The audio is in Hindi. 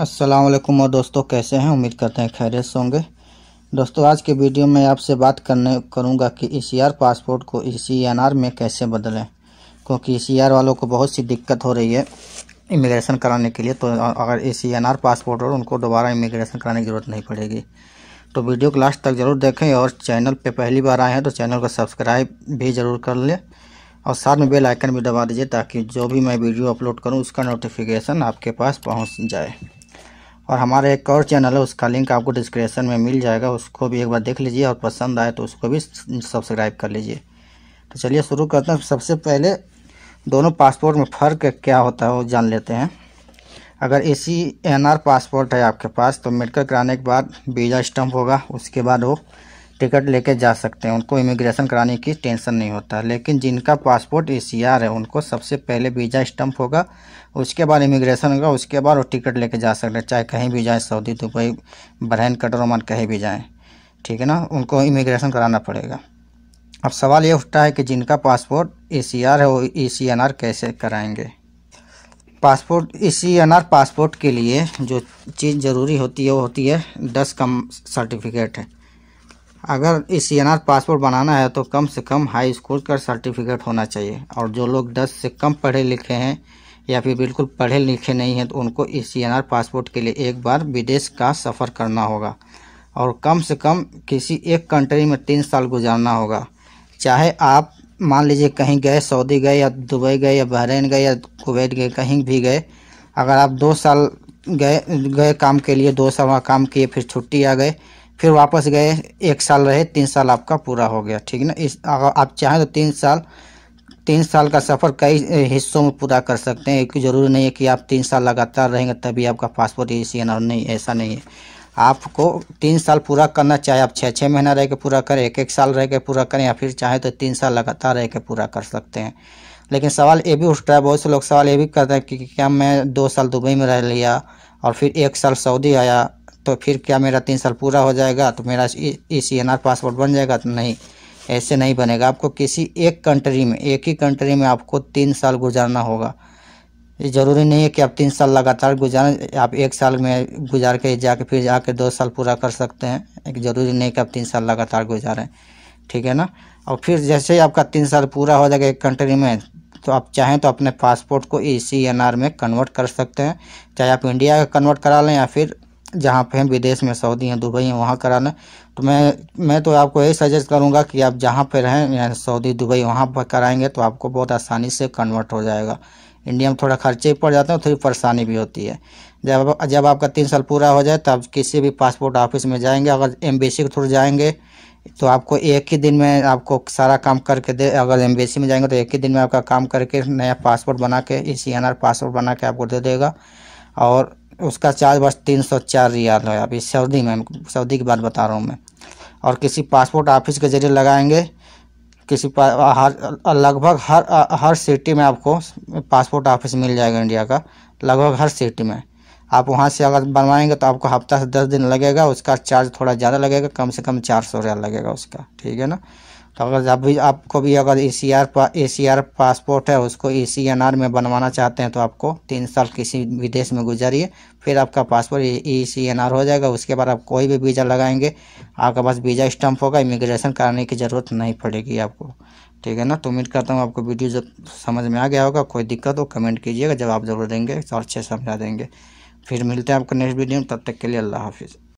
असलम और दोस्तों कैसे हैं उम्मीद करते हैं खैरियत होंगे दोस्तों आज के वीडियो में आपसे बात करने करूंगा कि ई e पासपोर्ट को ई e में कैसे बदलें क्योंकि ई e वालों को बहुत सी दिक्कत हो रही है इमिग्रेशन कराने के लिए तो अगर ए पासपोर्ट हो उनको दोबारा इमिग्रेशन कराने की ज़रूरत नहीं पड़ेगी तो वीडियो को लास्ट तक ज़रूर देखें और चैनल पर पहली बार आए हैं तो चैनल को सब्सक्राइब भी ज़रूर कर लें और साथ में बेल आइकन भी दबा दीजिए ताकि जो भी मैं वीडियो अपलोड करूं उसका नोटिफिकेशन आपके पास पहुंच जाए और हमारा एक और चैनल है उसका लिंक आपको डिस्क्रिप्शन में मिल जाएगा उसको भी एक बार देख लीजिए और पसंद आए तो उसको भी सब्सक्राइब कर लीजिए तो चलिए शुरू करते हैं सबसे पहले दोनों पासपोर्ट में फ़र्क क्या होता है वो जान लेते हैं अगर A C N R passport है आपके पास तो मेडिकल कराने के बाद वीज़ा स्टम्प होगा उसके बाद वो टिकट लेके जा सकते हैं उनको इमिग्रेशन कराने की टेंशन नहीं होता लेकिन जिनका पासपोर्ट ए है उनको सबसे पहले वीज़ा स्टम्प होगा उसके बाद इमिग्रेशन होगा उसके बाद वो टिकट लेके जा सकते हैं चाहे कहीं भी जाएँ सऊदी दुबई बहन कटर कहीं भी जाएँ ठीक है ना उनको इमिग्रेशन कराना पड़ेगा अब सवाल ये उठता है कि जिनका पासपोर्ट ए है वो ई कैसे कराएँगे passport C N R passport के लिए जो चीज़ ज़रूरी होती है वो होती है दस कम सर्टिफिकेट है अगर इस सी पासपोर्ट बनाना है तो कम से कम हाई स्कूल का सर्टिफिकेट होना चाहिए और जो लोग दस से कम पढ़े लिखे हैं या फिर बिल्कुल पढ़े लिखे नहीं हैं तो उनको इस सी पासपोर्ट के लिए एक बार विदेश का सफ़र करना होगा और कम से कम किसी एक कंट्री में तीन साल गुजारना होगा चाहे आप मान लीजिए कहीं गए सऊदी गए या दुबई गए या बहरीन गए या कुवैत गए कहीं भी गए अगर आप दो साल गए गए काम के लिए दो साल वहाँ काम किए फिर छुट्टी आ गए फिर वापस गए एक साल रहे तीन साल आपका पूरा हो गया ठीक ना इस अगर आप चाहें तो तीन साल तीन साल का सफ़र कई हिस्सों में पूरा कर सकते हैं क्योंकि तो ज़रूरी नहीं है कि आप तीन साल लगातार रहेंगे तभी आपका पासपोर्ट ए सी नहीं ऐसा नहीं है आपको तीन साल पूरा करना चाहे आप छः छः महीना रह के पूरा करें एक एक साल रह के पूरा करें या फिर चाहे तो तीन साल लगातार रह के पूरा कर सकते हैं लेकिन सवाल ये भी उठता है बहुत से लोग सवाल ये भी करते हैं कि क्या मैं दो साल दुबई में रह लिया और फिर एक साल सऊदी आया तो फिर क्या मेरा तीन साल पूरा हो जाएगा तो मेरा E C N R passport बन जाएगा तो नहीं ऐसे नहीं बनेगा आपको किसी एक कंट्री में एक ही कंट्री में आपको तीन साल गुजारना होगा ये ज़रूरी नहीं है कि आप तीन साल लगातार गुजारें आप एक साल में गुजार के जाके फिर जाके दो साल पूरा कर सकते हैं एक ज़रूरी नहीं कि आप तीन साल लगातार गुजारें ठीक है ना और फिर जैसे ही आपका तीन साल पूरा हो जाएगा एक कंट्री में तो आप चाहें तो अपने पासपोर्ट को ई सी एन आर में कन्वर्ट कर सकते हैं चाहे आप इंडिया का कन्वर्ट करा लें या फिर जहाँ पे हैं विदेश में सऊदी हैं दुबई हैं वहाँ कराना तो मैं मैं तो आपको यही सजेस्ट करूँगा कि आप जहाँ पे रहें सऊदी दुबई वहाँ पर कराएंगे तो आपको बहुत आसानी से कन्वर्ट हो जाएगा इंडिया में थोड़ा खर्चे पड़ जाते हैं तो थोड़ी परेशानी भी होती है जब जब आपका तीन साल पूरा हो जाए तब किसी भी पासपोर्ट ऑफिस में जाएंगे अगर एम्बेसी के थ्रू जाएंगे तो आपको एक ही दिन में आपको सारा काम करके दे अगर एम्बेसी में जाएंगे तो एक ही दिन में आपका काम करके नया पासपोर्ट बना के E C N R passport बना के आपको दे देगा और उसका चार्ज बस तीन सौ चार रियाल है अभी सऊदी में सऊदी की बात बता रहा हूँ मैं और किसी पासपोर्ट ऑफिस के जरिए लगाएंगे किसी हर लगभग हर हर सिटी में आपको पासपोर्ट ऑफिस मिल जाएगा इंडिया का लगभग हर सिटी में आप वहाँ से अगर बनवाएंगे तो आपको हफ्ता से दस दिन लगेगा उसका चार्ज थोड़ा ज़्यादा लगेगा कम से कम चार सौ रियाल लगेगा उसका ठीक है ना तो अगर जब भी आपको भी अगर ए सी आर पा ए सी आर पासपोर्ट है उसको ए सी एन आर में बनवाना चाहते हैं तो आपको तीन साल किसी विदेश में गुजारिए फिर आपका passport A C N R हो जाएगा उसके बाद आप कोई भी वीज़ा लगाएंगे आपके पास वीज़ा स्टम्प होगा इमिग्रेशन कराने की ज़रूरत नहीं पड़ेगी आपको ठीक है ना तो उम्मीद करता हूँ आपको वीडियो जब समझ में आ गया होगा कोई दिक्कत हो कमेंट कीजिएगा जब आप जरूर देंगे और अच्छे समझा देंगे फिर मिलते हैं आपको नेक्स्ट वीडियो में तब तक के लिए अल्लाह हाफिज़